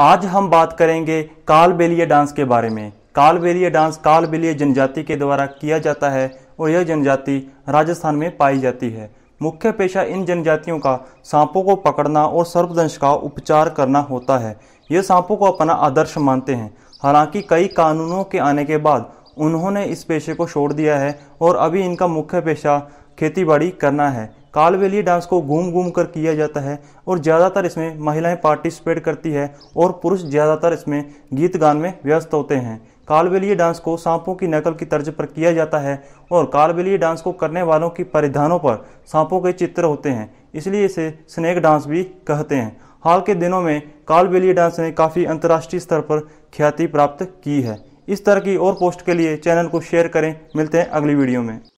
आज हम बात करेंगे कालबेलिया डांस के बारे में कालबेलिया डांस कालबेलिया जनजाति के द्वारा किया जाता है और यह जनजाति राजस्थान में पाई जाती है मुख्य पेशा इन जनजातियों का सांपों को पकड़ना और सर्पदंश का उपचार करना होता है ये सांपों को अपना आदर्श मानते हैं हालांकि कई कानूनों के आने के बाद उन्होंने इस पेशे को छोड़ दिया है और अभी इनका मुख्य पेशा खेतीबाड़ी करना है कालवेली डांस को घूम घूम कर किया जाता है और ज़्यादातर इसमें महिलाएं पार्टिसिपेट करती है और पुरुष ज़्यादातर इसमें गीत गान में व्यस्त होते हैं कालवेली डांस को सांपों की नकल की तर्ज पर किया जाता है और कालवेली डांस को करने वालों की परिधानों पर सांपों के चित्र होते हैं इसलिए इसे स्नेक डांस भी कहते हैं हाल के दिनों में कालबेली डांस ने काफ़ी अंतर्राष्ट्रीय स्तर पर ख्याति प्राप्त की है इस तरह की और पोस्ट के लिए चैनल को शेयर करें मिलते हैं अगली वीडियो में